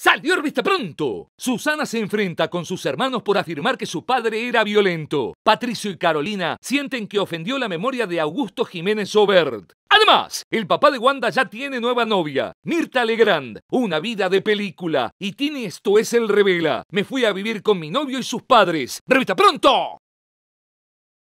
Salió Revista pronto. Susana se enfrenta con sus hermanos por afirmar que su padre era violento. Patricio y Carolina sienten que ofendió la memoria de Augusto Jiménez Obert. Además, el papá de Wanda ya tiene nueva novia, Mirta Legrand, una vida de película. Y Tini esto es el revela. Me fui a vivir con mi novio y sus padres. ¡Revista pronto!